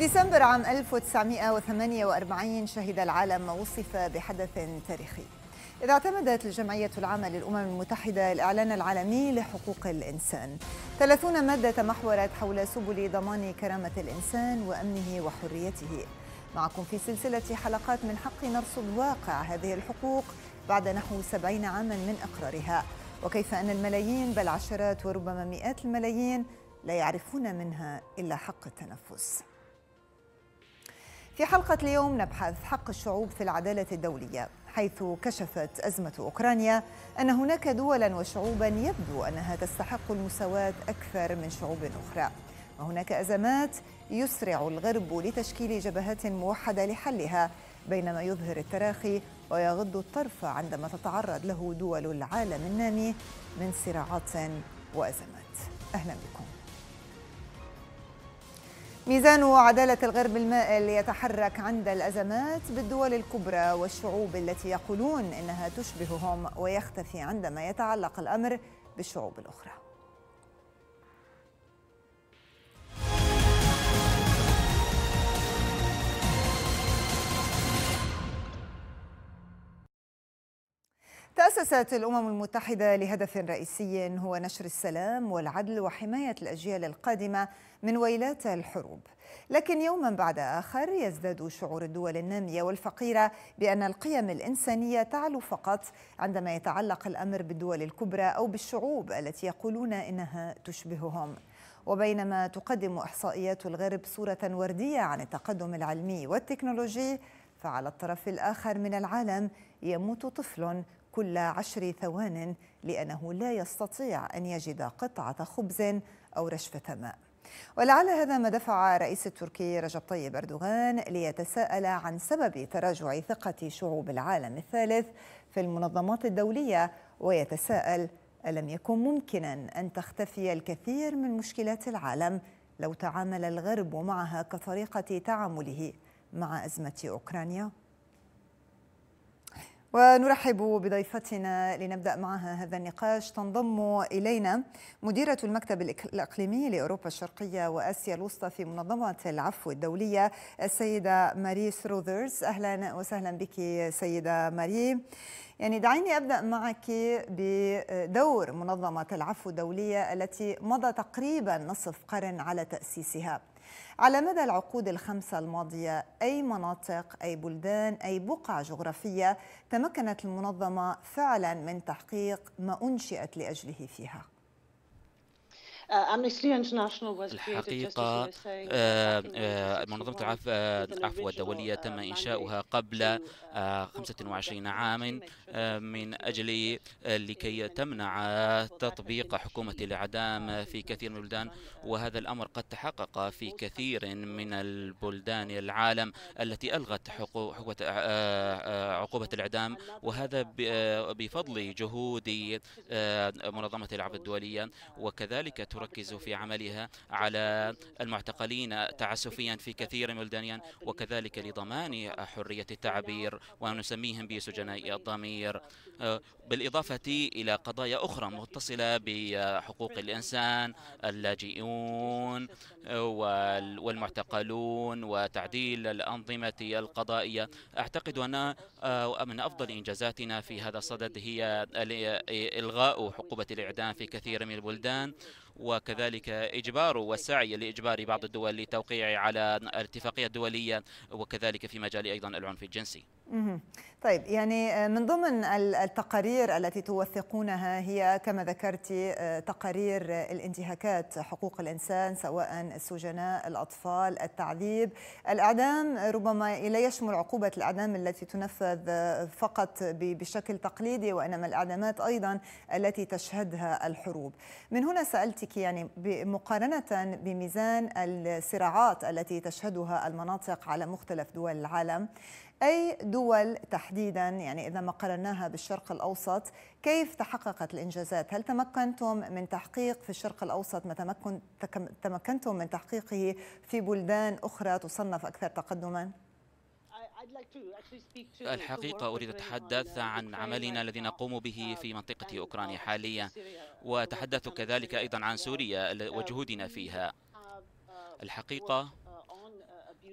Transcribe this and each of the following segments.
ديسمبر عام 1948 شهد العالم وصف بحدث تاريخي إذ اعتمدت الجمعية العامة للأمم المتحدة الإعلان العالمي لحقوق الإنسان 30 مادة تمحورت حول سبل ضمان كرامة الإنسان وأمنه وحريته معكم في سلسلة حلقات من حق نرصد واقع هذه الحقوق بعد نحو 70 عاما من إقرارها وكيف أن الملايين بل عشرات وربما مئات الملايين لا يعرفون منها إلا حق التنفس في حلقة اليوم نبحث حق الشعوب في العدالة الدولية حيث كشفت أزمة أوكرانيا أن هناك دولا وشعوبا يبدو أنها تستحق المساواة أكثر من شعوب أخرى وهناك أزمات يسرع الغرب لتشكيل جبهات موحدة لحلها بينما يظهر التراخي ويغض الطرف عندما تتعرض له دول العالم النامي من صراعات وأزمات أهلا بكم ميزان عدالة الغرب المائل يتحرك عند الأزمات بالدول الكبرى والشعوب التي يقولون إنها تشبههم ويختفي عندما يتعلق الأمر بالشعوب الأخرى تأسست الأمم المتحدة لهدف رئيسي هو نشر السلام والعدل وحماية الأجيال القادمة من ويلات الحروب لكن يوما بعد آخر يزداد شعور الدول النامية والفقيرة بأن القيم الإنسانية تعلو فقط عندما يتعلق الأمر بالدول الكبرى أو بالشعوب التي يقولون إنها تشبههم وبينما تقدم إحصائيات الغرب صورة وردية عن التقدم العلمي والتكنولوجي فعلى الطرف الآخر من العالم يموت طفل كل عشر ثوان لأنه لا يستطيع أن يجد قطعة خبز أو رشفة ماء ولعل هذا ما دفع رئيس التركي رجب طيب أردوغان ليتساءل عن سبب تراجع ثقة شعوب العالم الثالث في المنظمات الدولية ويتساءل ألم يكن ممكنا أن تختفي الكثير من مشكلات العالم لو تعامل الغرب معها كطريقة تعامله مع أزمة أوكرانيا؟ ونرحب بضيفتنا لنبدا معها هذا النقاش تنضم الينا مديره المكتب الاقليمي لاوروبا الشرقيه واسيا الوسطى في منظمه العفو الدوليه السيده ماري سروذرز اهلا وسهلا بك سيده ماري يعني دعيني ابدا معك بدور منظمه العفو الدوليه التي مضى تقريبا نصف قرن على تاسيسها على مدى العقود الخمسة الماضية أي مناطق أي بلدان أي بقع جغرافية تمكنت المنظمة فعلا من تحقيق ما أنشئت لأجله فيها آه، الحقيقة آه، آه، منظمة العفو الدولية تم إنشاؤها قبل 25 عاما من أجل لكي تمنع تطبيق حكومة الإعدام في كثير من البلدان وهذا الأمر قد تحقق في كثير من البلدان العالم التي ألغت عقوبة الإعدام وهذا بفضل جهود منظمة العفو الدولية وكذلك تركز في عملها على المعتقلين تعسفيا في كثير من بلدان وكذلك لضمان حرية التعبير ونسميهم بسجناء الضمير آه، بالإضافة إلى قضايا أخرى متصلة بحقوق الإنسان اللاجئون آه، والمعتقلون وتعديل الأنظمة القضائية أعتقد أن آه، من أفضل إنجازاتنا في هذا الصدد هي إلغاء حقوبة الإعدام في كثير من البلدان وكذلك إجبار والسعي لإجبار بعض الدول للتوقيع على الاتفاقية دولية وكذلك في مجال أيضا العنف الجنسي طيب يعني آه، من ضمن التقارير التي توثقونها هي كما ذكرت آه، تقارير الانتهاكات حقوق الإنسان سواء السجناء الأطفال التعذيب الإعدام ربما لا يشمل عقوبة الإعدام التي تنفذ آه، فقط بشكل تقليدي وإنما الإعدامات أيضا التي تشهدها الحروب من هنا سألتك يعني مقارنة بميزان الصراعات التي تشهدها المناطق على مختلف دول العالم أي دول تحديدا يعني إذا ما قارناها بالشرق الأوسط كيف تحققت الإنجازات هل تمكنتم من تحقيق في الشرق الأوسط ما تمكن تمكنتم من تحقيقه في بلدان أخرى تصنف أكثر تقدماً؟ الحقيقة أريد أتحدث عن عملنا الذي نقوم به في منطقة أوكرانيا حاليا وتحدث كذلك أيضا عن سوريا وجهودنا فيها الحقيقة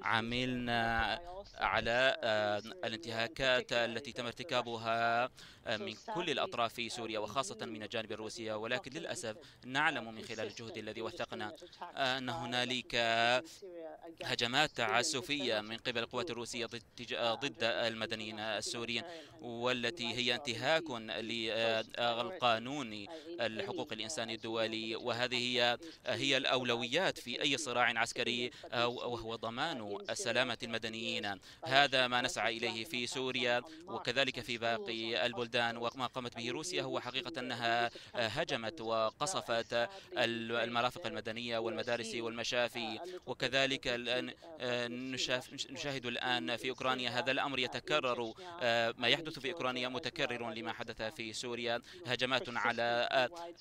عملنا على آه، الانتهاكات التي تم ارتكابها آه، من كل الأطراف في سوريا وخاصة من الجانب الروسي ولكن للأسف نعلم من خلال الجهد الذي وثقنا أن هنالك هجمات تعسفية من قبل القوات الروسية ضد آه، المدنيين السوريين والتي هي انتهاك للقانون الحقوق الإنسان الدولي وهذه هي هي الأولويات في أي صراع عسكري آه، وهو ضمان سلامة المدنيين هذا ما نسعى إليه في سوريا وكذلك في باقي البلدان ميدان وما قامت به روسيا هو حقيقة أنها آه، هجمت وقصفت المرافق المدنية والمدارس والمشافي وكذلك آه، نشاهد الآن في أوكرانيا هذا الأمر يتكرر آه، ما يحدث في أوكرانيا متكرر لما حدث في سوريا هجمات على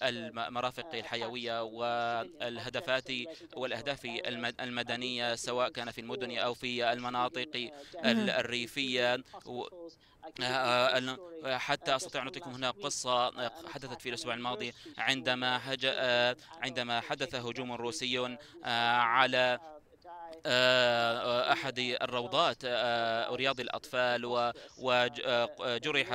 المرافق الحيوية والهدفات والأهداف المدنية سواء كان في المدن أو في المناطق الريفية آه، آه، آه، حتى أستطيع أن أعطيكم هنا قصة حدثت في الأسبوع الماضي عندما هج... عندما حدث هجوم روسي على أحد الروضات رياض الأطفال وجرح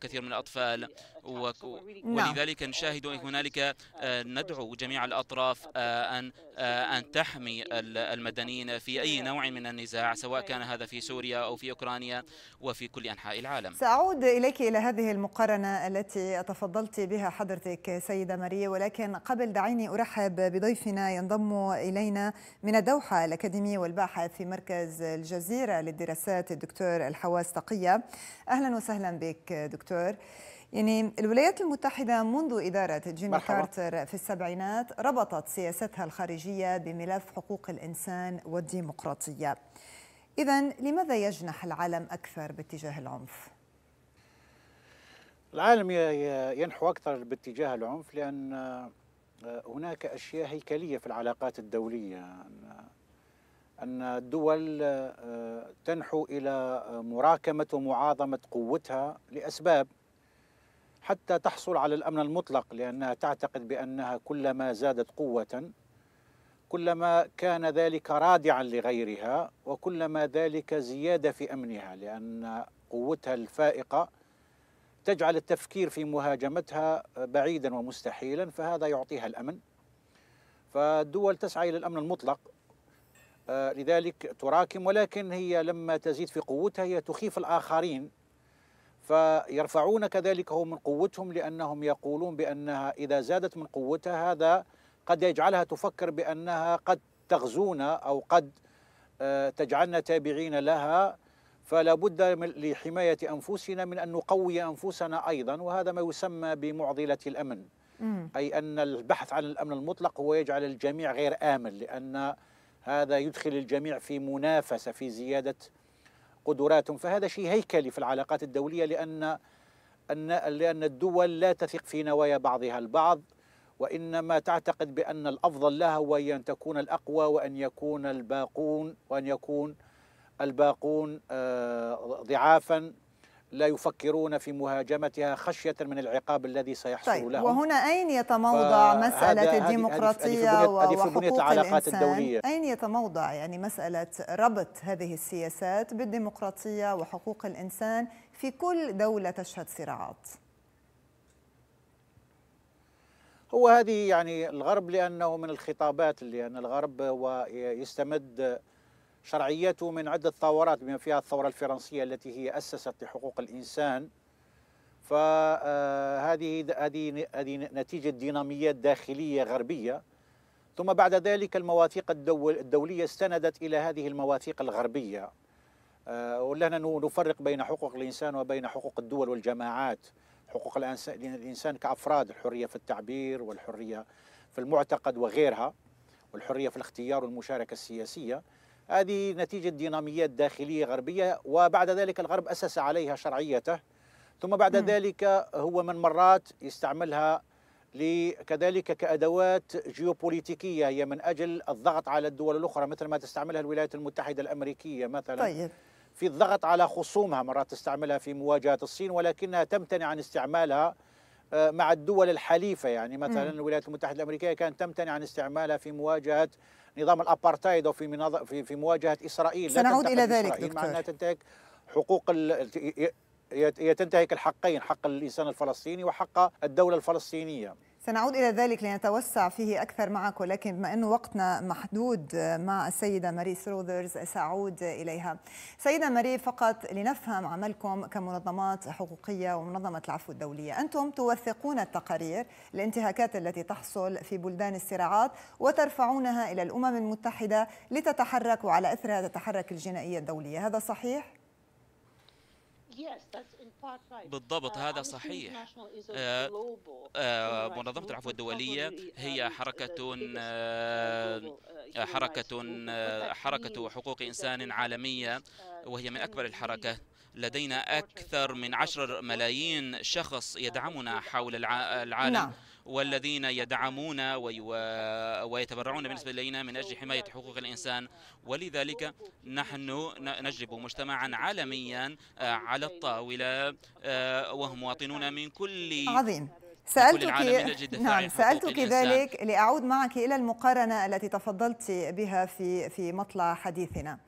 كثير من الأطفال نعم. ولذلك نشاهد هنالك آه، ندعو جميع الأطراف آه، أن آه، أن تحمي المدنيين في أي نوع من النزاع سواء كان هذا في سوريا أو في أوكرانيا وفي كل أنحاء العالم سأعود إليك إلى هذه المقارنة التي تفضلت بها حضرتك سيدة ماريا ولكن قبل دعيني أرحب بضيفنا ينضم إلينا من الدوحة الأكاديمي والباحث في مركز الجزيرة للدراسات الدكتور الحواس تقية أهلا وسهلا بك دكتور يعني الولايات المتحدة منذ إدارة جيمي مرحبا. كارتر في السبعينات ربطت سياستها الخارجية بملف حقوق الإنسان والديمقراطية إذا لماذا يجنح العالم أكثر باتجاه العنف؟ العالم ينحو أكثر باتجاه العنف لأن آه، هناك أشياء هيكلية في العلاقات الدولية أن الدول آه، تنحو إلى مراكمة ومعاظمة قوتها لأسباب حتى تحصل على الامن المطلق لانها تعتقد بانها كلما زادت قوه كلما كان ذلك رادعا لغيرها وكلما ذلك زياده في امنها لان قوتها الفائقه تجعل التفكير في مهاجمتها بعيدا ومستحيلا فهذا يعطيها الامن فالدول تسعى الى الامن المطلق آه، لذلك تراكم ولكن هي لما تزيد في قوتها هي تخيف الاخرين فيرفعون كذلك هم من قوتهم لأنهم يقولون بأنها إذا زادت من قوتها هذا قد يجعلها تفكر بأنها قد تغزونا أو قد آه، تجعلنا تابعين لها فلا بد لحماية أنفسنا من أن نقوي أنفسنا أيضا وهذا ما يسمى بمعضلة الأمن أي أن البحث عن الأمن المطلق هو يجعل الجميع غير آمن لأن هذا يدخل الجميع في منافسة في زيادة قدراتهم فهذا شيء هيكلي في العلاقات الدولية لأن أن لأن الدول لا تثق في نوايا بعضها البعض وإنما تعتقد بأن الأفضل لها هو أن تكون الأقوى وأن يكون الباقون وأن يكون الباقون آه، ضعافا لا يفكرون في مهاجمتها خشية من العقاب الذي سيحصل طيب لهم وهنا أين يتموضع مسألة الديمقراطية هذه في وحقوق العلاقات الإنسان الدولية. أين يتموضع يعني مسألة ربط هذه السياسات بالديمقراطية وحقوق الإنسان في كل دولة تشهد صراعات هو هذه يعني الغرب لأنه من الخطابات اللي أن الغرب ويستمد شرعيته من عدة ثورات بما فيها الثورة الفرنسية التي هي أسست لحقوق الإنسان فهذه آه، هذه هذه نتيجة ديناميات داخلية غربية ثم بعد ذلك المواثيق الدولية استندت إلى هذه المواثيق الغربية آه، ولنا نفرق بين حقوق الإنسان وبين حقوق الدول والجماعات حقوق الإنسان كأفراد الحرية في التعبير والحرية في المعتقد وغيرها والحرية في الاختيار والمشاركة السياسية هذه نتيجة ديناميات داخلية غربية وبعد ذلك الغرب أسس عليها شرعيته ثم بعد م. نعم. ذلك هو من مرات يستعملها كذلك كأدوات جيوبوليتيكية هي من أجل الضغط على الدول الأخرى مثل ما تستعملها الولايات المتحدة الأمريكية مثلا طيب. في الضغط على خصومها مرات تستعملها في مواجهة الصين ولكنها تمتنع عن استعمالها آه، مع الدول الحليفة يعني مثلا الولايات المتحدة الأمريكية كانت تمتنع عن استعمالها في مواجهة نظام الأبارتايد وفي منظ... في, في مواجهة إسرائيل سنعود إلى ذلك دكتور مع أنها تنتهك حقوق ال... هي تنتهك الحقين حق الإنسان الفلسطيني وحق الدولة الفلسطينية سنعود إلى ذلك لنتوسع فيه أكثر معك ولكن بما أنه وقتنا محدود آه، مع السيدة ماري سروذرز سأعود إليها سيدة ماري فقط لنفهم عملكم كمنظمات حقوقية ومنظمة العفو الدولية أنتم توثقون التقارير الانتهاكات التي تحصل في بلدان الصراعات وترفعونها إلى الأمم المتحدة لتتحرك وعلى أثرها تتحرك الجنائية الدولية هذا صحيح؟ Yes, that's بالضبط آه، هذا صحيح آه، آه، منظمة العفو الدولية هي uh, حركة uh, uh, حركة حركة حقوق إنسان عالمية وهي من أكبر الحركات لدينا أكثر من عشر ملايين شخص يدعمنا حول العالم نعم. والذين يدعمون ويتبرعون بالنسبة إلينا من أجل حماية حقوق الإنسان ولذلك نحن نجلب مجتمعا عالميا آه، على الطاولة آه، وهم مواطنون من كل عظيم سألتك نعم سألتك ذلك لأعود معك إلى المقارنة التي تفضلت بها في في مطلع حديثنا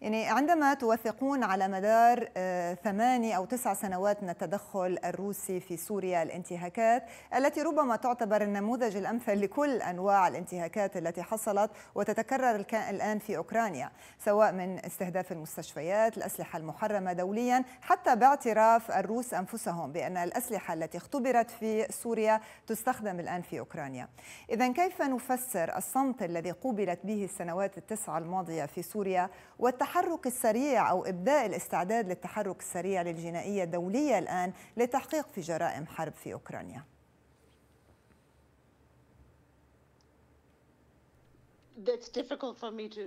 يعني عندما توثقون على مدار آه، ثماني أو تسع سنوات من التدخل الروسي في سوريا الانتهاكات التي ربما تعتبر النموذج الأمثل لكل أنواع الانتهاكات التي حصلت وتتكرر الآن في أوكرانيا سواء من استهداف المستشفيات الأسلحة المحرمة دوليا حتى باعتراف الروس أنفسهم بأن الأسلحة التي اختبرت في سوريا تستخدم الآن في أوكرانيا إذا كيف نفسر الصمت الذي قوبلت به السنوات التسعة الماضية في سوريا والتحديد التحرك السريع أو إبداء الاستعداد للتحرك السريع للجنائية الدولية الآن لتحقيق في جرائم حرب في أوكرانيا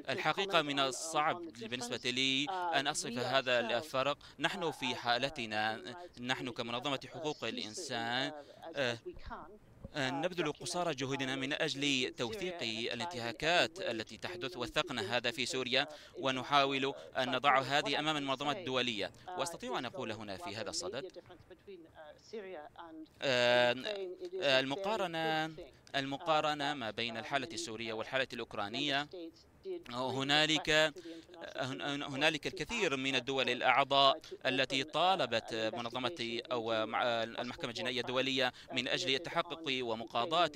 الحقيقة من الصعب بالنسبة لي uh, أن أصف هذا الفرق uh, نحن في حالتنا نحن كمنظمة حقوق uh, الإنسان نبذل قصارى جهودنا من أجل توثيق الانتهاكات التي تحدث وثقنا هذا في سوريا ونحاول أن نضع هذه أمام المنظمات الدولية وأستطيع أن أقول هنا في هذا الصدد آه، المقارنة المقارنة آه، ما بين الحالة السورية والحالة الأوكرانية آه، هنالك آه، هنالك الكثير من الدول الاعضاء uh, التي uh, طالبت منظمه او uh, المحكمه الجنائيه الدوليه من اجل التحقق ومقاضاه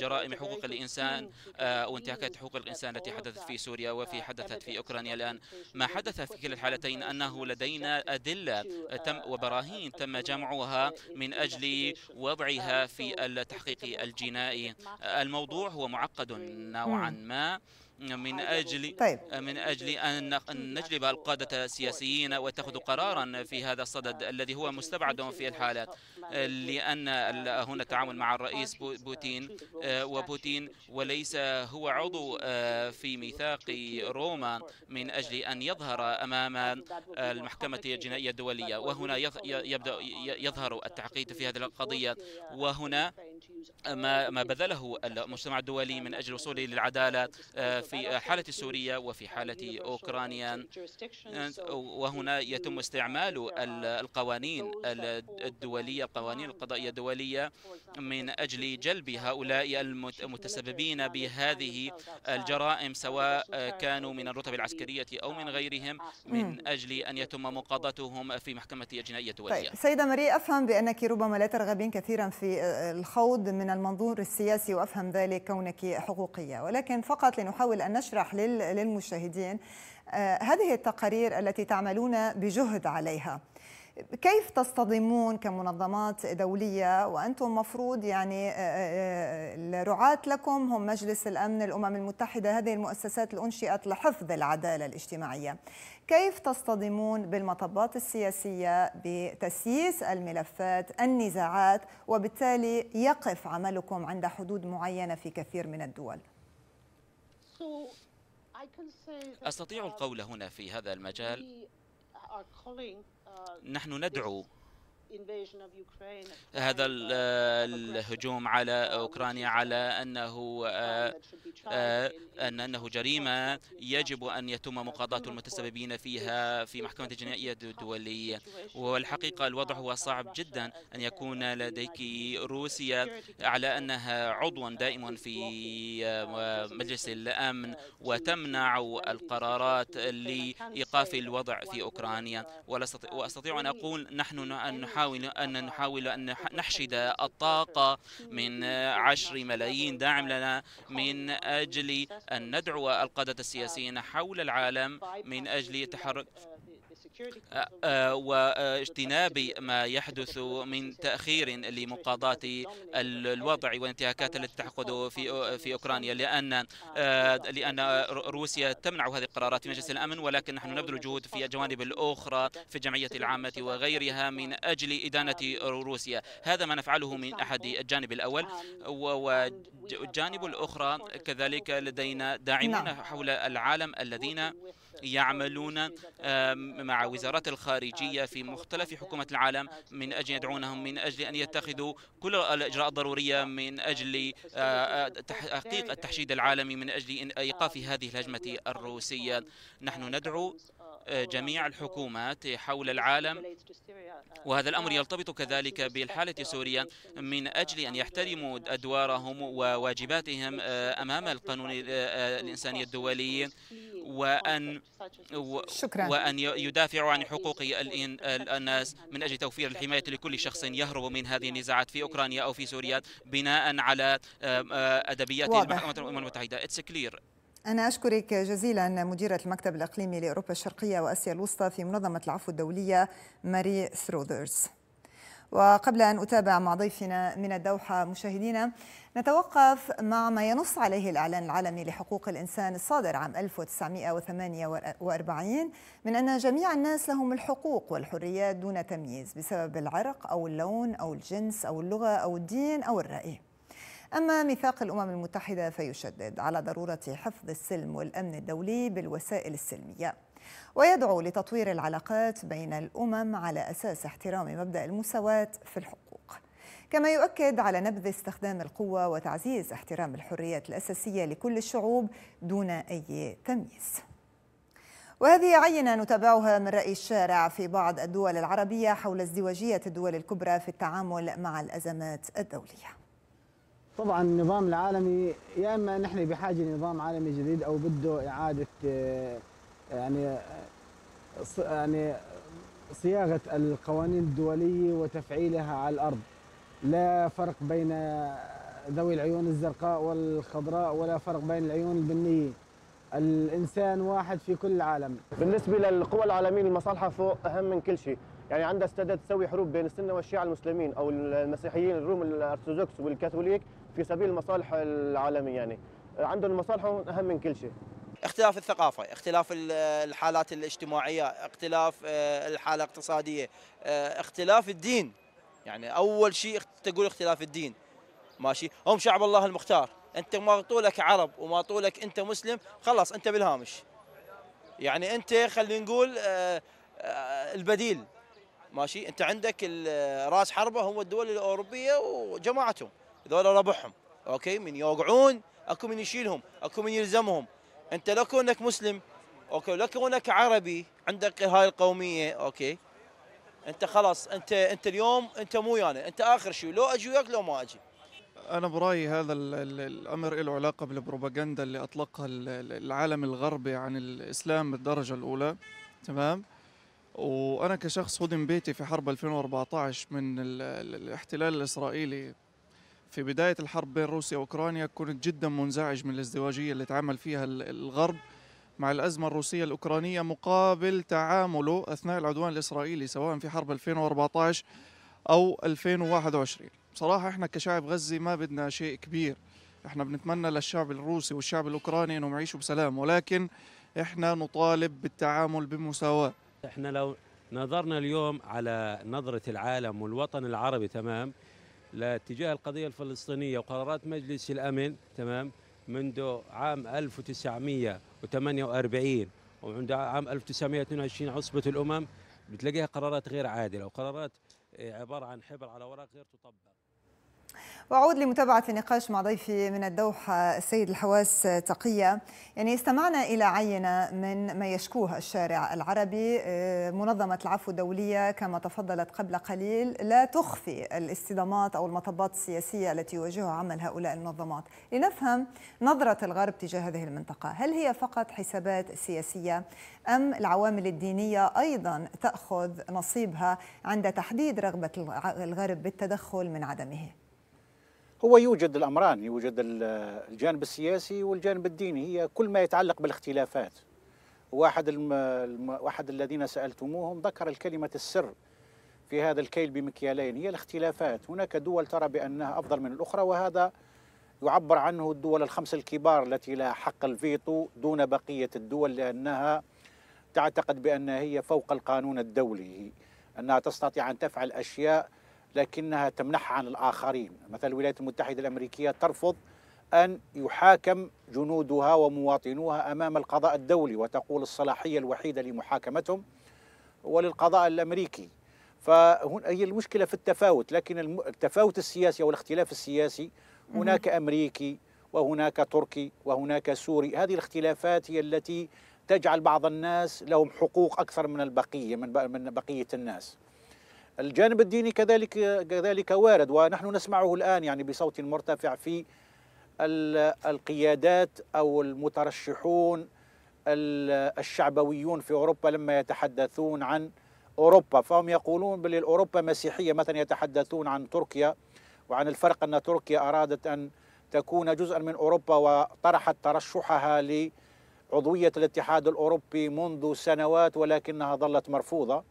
جرائم حقوق الانسان وانتهاكات حقوق الانسان التي حدثت في سوريا وفي حدثت في اوكرانيا الان ما حدث في كلا الحالتين انه لدينا ادله تم وبراهين تم جمعها من اجل وضعها في التحقيق الجنائي الموضوع هو معقد نوعا ما طيب. من أجل من أجل أن نجلب القادة السياسيين واتخذوا قرارا في هذا الصدد الذي هو مستبعد في الحالات لأن هنا التعامل مع الرئيس بوتين آه، وبوتين وليس هو عضو آه، في ميثاق روما من أجل أن يظهر أمام المحكمة الجنائية الدولية وهنا يبدأ يظهر التعقيد في هذه القضية وهنا ما ما بذله المجتمع الدولي من أجل الوصول للعدالة في آه، في حالة سوريا وفي حالة أوكرانيا وهنا يتم استعمال القوانين الدولية القوانين القضائية الدولية من أجل جلب هؤلاء المتسببين بهذه الجرائم سواء كانوا من الرتب العسكرية أو من غيرهم من أجل أن يتم مقاضاتهم في محكمة الجنائية الدولية طيب. سيدة مري أفهم بأنك ربما لا ترغبين كثيرا في آه، الخوض من المنظور السياسي وأفهم ذلك كونك حقوقية ولكن فقط لنحاول أن نشرح للمشاهدين آه، هذه التقارير التي تعملون بجهد عليها كيف تصطدمون كمنظمات دولية وأنتم مفروض يعني الرعاة آه، آه، لكم هم مجلس الأمن الأمم المتحدة هذه المؤسسات الأنشئت لحفظ العدالة الاجتماعية كيف تصطدمون بالمطبات السياسية بتسييس الملفات النزاعات وبالتالي يقف عملكم عند حدود معينة في كثير من الدول أستطيع القول هنا في هذا المجال uh, uh, نحن ندعو هذا uh, الهجوم على أوكرانيا على أنه آه، آه، أن أنه جريمة يجب أن يتم مقاضاة المتسببين فيها في محكمة الجنائية الدولية والحقيقة الوضع هو صعب جدا أن يكون لديك روسيا على أنها عضو دائم في آه، مجلس الأمن uh, وتمنع القرارات لإيقاف الوضع في أوكرانيا uh, وأستطيع أن أقول نحن نحاول نحاول أن نحاول أن نحشد الطاقة من عشر ملايين داعم لنا من أجل أن ندعو القادة السياسيين حول العالم من أجل التحرك آه، واجتناب ما يحدث من تأخير لمقاضاة الوضع والانتهاكات التي تحقد في في أوكرانيا لأن آه، لأن روسيا تمنع هذه القرارات في مجلس الأمن ولكن نحن نبذل جهود في الجوانب الأخرى في الجمعية العامة وغيرها من أجل إدانة روسيا هذا ما نفعله من أحد الجانب الأول والجانب الأخرى كذلك لدينا داعمون نعم. حول العالم الذين يعملون مع وزارات الخارجية في مختلف حكومة العالم من أجل يدعونهم من أجل أن يتخذوا كل الإجراءات الضرورية من أجل آه، تحقيق التحشيد العالمي من أجل إيقاف هذه الهجمة الروسية نحن ندعو جميع الحكومات حول العالم وهذا الأمر يرتبط كذلك بالحالة السورية من أجل أن يحترموا أدوارهم وواجباتهم آه، أمام القانون آه، آه، الإنساني الدولي وأن وأن يدافعوا عن حقوق الناس من أجل توفير الحماية لكل شخص يهرب من هذه النزاعات في أوكرانيا أو في سوريا بناء على أدبيات المحكمة الأمم المتحدة It's clear أنا أشكرك جزيلا مديرة المكتب الإقليمي لأوروبا الشرقية وأسيا الوسطى في منظمة العفو الدولية ماري ثروذرز وقبل أن أتابع مع ضيفنا من الدوحة مشاهدينا نتوقف مع ما ينص عليه الإعلان العالمي لحقوق الإنسان الصادر عام 1948 من أن جميع الناس لهم الحقوق والحريات دون تمييز بسبب العرق أو اللون أو الجنس أو اللغة أو الدين أو الرأي أما ميثاق الأمم المتحدة فيشدد على ضرورة حفظ السلم والأمن الدولي بالوسائل السلمية ويدعو لتطوير العلاقات بين الأمم على أساس احترام مبدأ المساواة في الحقوق كما يؤكد على نبذ استخدام القوة وتعزيز احترام الحريات الأساسية لكل الشعوب دون أي تمييز وهذه عينة نتابعها من رأي الشارع في بعض الدول العربية حول ازدواجية الدول الكبرى في التعامل مع الأزمات الدولية طبعا النظام العالمي يا اما نحن بحاجه لنظام عالمي جديد او بده اعاده آه، يعني آه، يعني صياغه القوانين الدوليه وتفعيلها على الارض لا فرق بين ذوي العيون الزرقاء والخضراء ولا فرق بين العيون البنيه الانسان واحد في كل العالم بالنسبه للقوى العالميه المصالحه فوق اهم من كل شيء يعني عندها استعداد تسوي حروب بين السنه والشيعه المسلمين او المسيحيين الروم الارثوذكس والكاثوليك في سبيل المصالح العالميه يعني عندهم مصالحهم اهم من كل شيء اختلاف الثقافة اختلاف الحالات الاجتماعية اختلاف آه، الحالة الاقتصادية آه، اختلاف الدين يعني أول شيء تقول اختلاف الدين ماشي هم شعب الله المختار أنت ما طولك عرب وما طولك أنت مسلم خلاص أنت بالهامش يعني أنت خلينا نقول آه، البديل ماشي أنت عندك راس حربة هم الدول الأوروبية وجماعتهم ذولا ربحهم اوكي من يوقعون اكو من يشيلهم اكو من يلزمهم انت لو كونك مسلم اوكي لو كونك عربي عندك هاي القوميه اوكي انت خلاص انت انت اليوم انت مو يانا يعني، انت اخر شيء لو اجي وياك لو ما اجي انا برايي هذا الامر له علاقه بالبروباغندا اللي اطلقها العالم الغربي عن الاسلام بالدرجه الاولى تمام وانا كشخص هدم بيتي في حرب 2014 من الاحتلال الاسرائيلي في بداية الحرب بين روسيا وأوكرانيا كنت جدا منزعج من الازدواجية اللي تعامل فيها الغرب مع الأزمة الروسية الأوكرانية مقابل تعامله أثناء العدوان الإسرائيلي سواء في حرب 2014 أو 2021 بصراحة إحنا كشعب غزي ما بدنا شيء كبير إحنا بنتمنى للشعب الروسي والشعب الأوكراني أنهم يعيشوا بسلام ولكن إحنا نطالب بالتعامل بمساواة إحنا لو نظرنا اليوم على نظرة العالم والوطن العربي تمام لاتجاه القضية الفلسطينية وقرارات مجلس الأمن تمام منذ عام 1948 وعند عام 1922 عصبة الأمم بتلاقيها قرارات غير عادلة وقرارات آه، عبارة عن حبر على ورق غير تطبق وأعود لمتابعة النقاش مع ضيفي من الدوحة السيد الحواس تقية يعني استمعنا إلى عينة من ما يشكوه الشارع العربي آه، منظمة العفو الدولية كما تفضلت قبل قليل لا تخفي الاصطدامات أو المطبات السياسية التي يواجهها عمل هؤلاء المنظمات لنفهم نظرة الغرب تجاه هذه المنطقة هل هي فقط حسابات سياسية أم العوامل الدينية أيضا تأخذ نصيبها عند تحديد رغبة الغرب بالتدخل من عدمه هو يوجد الأمران يوجد الجانب السياسي والجانب الديني هي كل ما يتعلق بالاختلافات واحد الم... واحد الذين سألتموهم ذكر الكلمة السر في هذا الكيل بمكيالين هي الاختلافات هناك دول ترى بأنها أفضل من الأخرى وهذا يعبر عنه الدول الخمس الكبار التي لها حق الفيتو دون بقية الدول لأنها تعتقد بأنها هي فوق القانون الدولي أنها تستطيع أن تفعل أشياء لكنها تمنحها عن الآخرين مثلا الولايات المتحدة الأمريكية ترفض أن يحاكم جنودها ومواطنوها أمام القضاء الدولي وتقول الصلاحية الوحيدة لمحاكمتهم وللقضاء الأمريكي فهي المشكلة في التفاوت لكن التفاوت السياسي أو الاختلاف السياسي هناك أمريكي وهناك تركي وهناك سوري هذه الاختلافات هي التي تجعل بعض الناس لهم حقوق أكثر من البقية من بقية الناس الجانب الديني كذلك كذلك وارد ونحن نسمعه الان يعني بصوت مرتفع في القيادات او المترشحون الشعبويون في اوروبا لما يتحدثون عن اوروبا فهم يقولون بل اوروبا مسيحيه مثلا يتحدثون عن تركيا وعن الفرق ان تركيا ارادت ان تكون جزءا من اوروبا وطرحت ترشحها لعضويه الاتحاد الاوروبي منذ سنوات ولكنها ظلت مرفوضه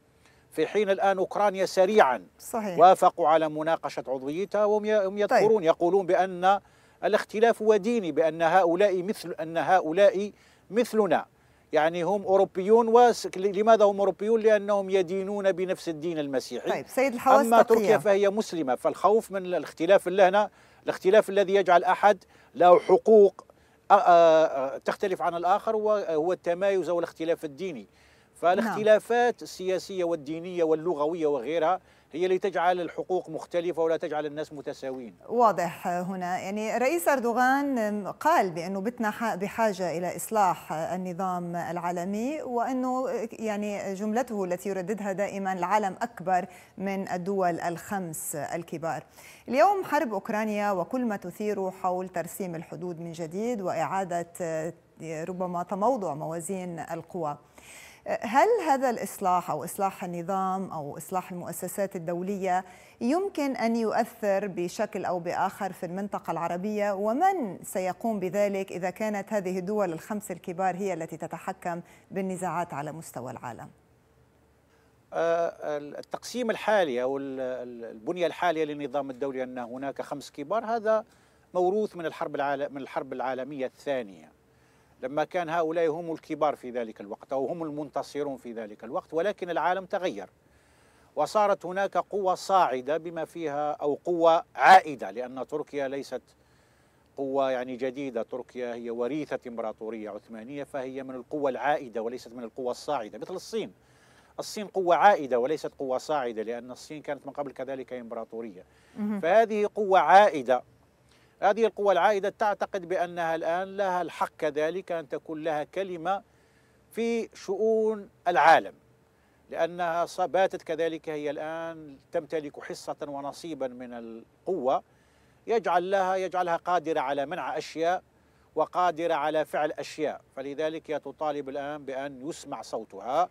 في حين الآن أوكرانيا سريعا صحيح. وافقوا على مناقشة عضويتها وهم طيب. يذكرون طيب. يقولون بأن الاختلاف هو ديني بأن هؤلاء مثل أن هؤلاء مثلنا يعني هم أوروبيون وس... لماذا هم أوروبيون؟ لأنهم يدينون بنفس الدين المسيحي طيب سيد الحواس أما تقية. تركيا فهي مسلمة فالخوف من الاختلاف اللهنا الاختلاف الذي يجعل أحد له حقوق تختلف عن الآخر هو التمايز والاختلاف الديني نعم. فالاختلافات السياسية والدينية واللغوية وغيرها هي اللي تجعل الحقوق مختلفة ولا تجعل الناس متساوين واضح هنا يعني رئيس أردوغان قال بأنه بتنا بحاجة إلى إصلاح النظام العالمي وأنه يعني جملته التي يرددها دائما العالم أكبر من الدول الخمس الكبار اليوم حرب أوكرانيا وكل ما تثير حول ترسيم الحدود من جديد وإعادة ربما تموضع موازين القوى هل هذا الإصلاح أو إصلاح النظام أو إصلاح المؤسسات الدولية يمكن أن يؤثر بشكل أو بآخر في المنطقة العربية ومن سيقوم بذلك إذا كانت هذه الدول الخمس الكبار هي التي تتحكم بالنزاعات على مستوى العالم؟ آه، التقسيم الحالي أو البنية الحالية للنظام الدولي أن هناك خمس كبار هذا موروث من الحرب العالم من الحرب العالمية الثانية لما كان هؤلاء هم الكبار في ذلك الوقت أو هم المنتصرون في ذلك الوقت ولكن العالم تغير وصارت هناك قوة صاعدة بما فيها أو قوة عائدة لأن تركيا ليست قوة يعني جديدة تركيا هي وريثة إمبراطورية عثمانية فهي من القوة العائدة وليست من القوة الصاعدة مثل الصين الصين قوة عائدة وليست قوة صاعدة لأن الصين كانت من قبل كذلك إمبراطورية فهذه قوة عائدة هذه القوى العائدة تعتقد بأنها الآن لها الحق كذلك أن تكون لها كلمة في شؤون العالم لأنها باتت كذلك هي الآن تمتلك حصة ونصيبا من القوة يجعل لها يجعلها قادرة على منع أشياء وقادرة على فعل أشياء فلذلك هي تطالب الآن بأن يسمع صوتها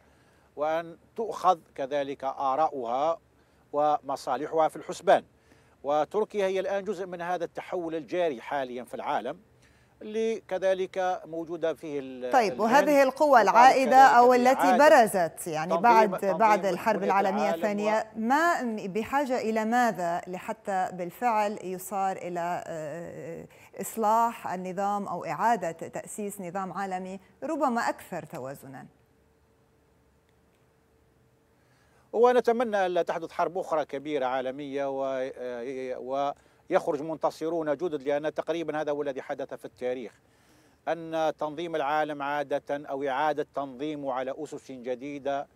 وأن تؤخذ كذلك آراؤها ومصالحها في الحسبان وتركيا هي الآن جزء من هذا التحول الجاري حاليا في العالم اللي كذلك موجوده فيه طيب وهذه القوى العائده او التي برزت يعني تنظيم بعد تنظيم بعد الحرب العالميه الثانيه و... ما بحاجه الى ماذا لحتى بالفعل يصار الى آه، اصلاح النظام او اعاده تاسيس نظام عالمي ربما اكثر توازنا ونتمنى ألا تحدث حرب أخرى كبيرة عالمية و آه، ويخرج منتصرون جدد لأن تقريبا هذا هو الذي حدث في التاريخ أن تنظيم العالم عادة أو إعادة تنظيمه على أسس جديدة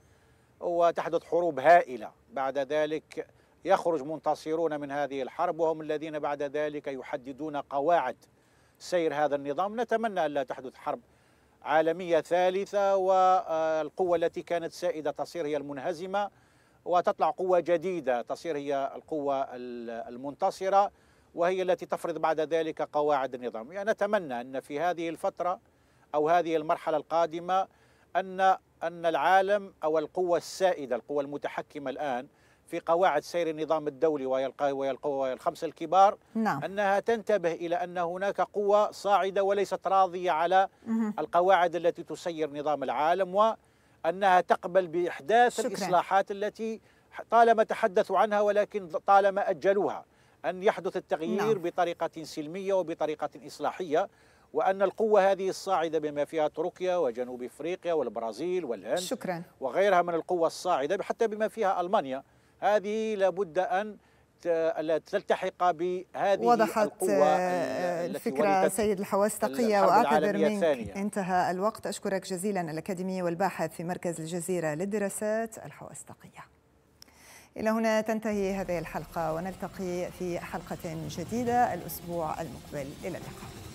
وتحدث حروب هائلة بعد ذلك يخرج منتصرون من هذه الحرب وهم الذين بعد ذلك يحددون قواعد سير هذا النظام نتمنى ألا تحدث حرب عالمية ثالثة والقوة التي كانت سائدة تصير هي المنهزمة وتطلع قوة جديدة تصير هي القوة المنتصرة وهي التي تفرض بعد ذلك قواعد النظام يعني نتمنى أن في هذه الفترة أو هذه المرحلة القادمة أن أن العالم أو القوة السائدة القوة المتحكمة الآن في قواعد سير النظام الدولي وهي القوى الخمسة الكبار نعم. أنها تنتبه إلى أن هناك قوة صاعدة وليست راضية على القواعد التي تسير نظام العالم و أنها تقبل بإحداث شكرا. الإصلاحات التي طالما تحدثوا عنها ولكن طالما أجلوها أن يحدث التغيير نعم. بطريقة سلمية وبطريقة إصلاحية وأن القوة هذه الصاعدة بما فيها تركيا وجنوب إفريقيا والبرازيل والهند شكرا. وغيرها من القوة الصاعدة حتى بما فيها ألمانيا هذه لابد أن تلتحق بهذه وضحت القوة آه، الفكرة سيد الحواس تقية وأعتذر منك الثانية. انتهى الوقت أشكرك جزيلا الأكاديمي والباحث في مركز الجزيرة للدراسات الحواس تقية إلى هنا تنتهي هذه الحلقة ونلتقي في حلقة جديدة الأسبوع المقبل إلى اللقاء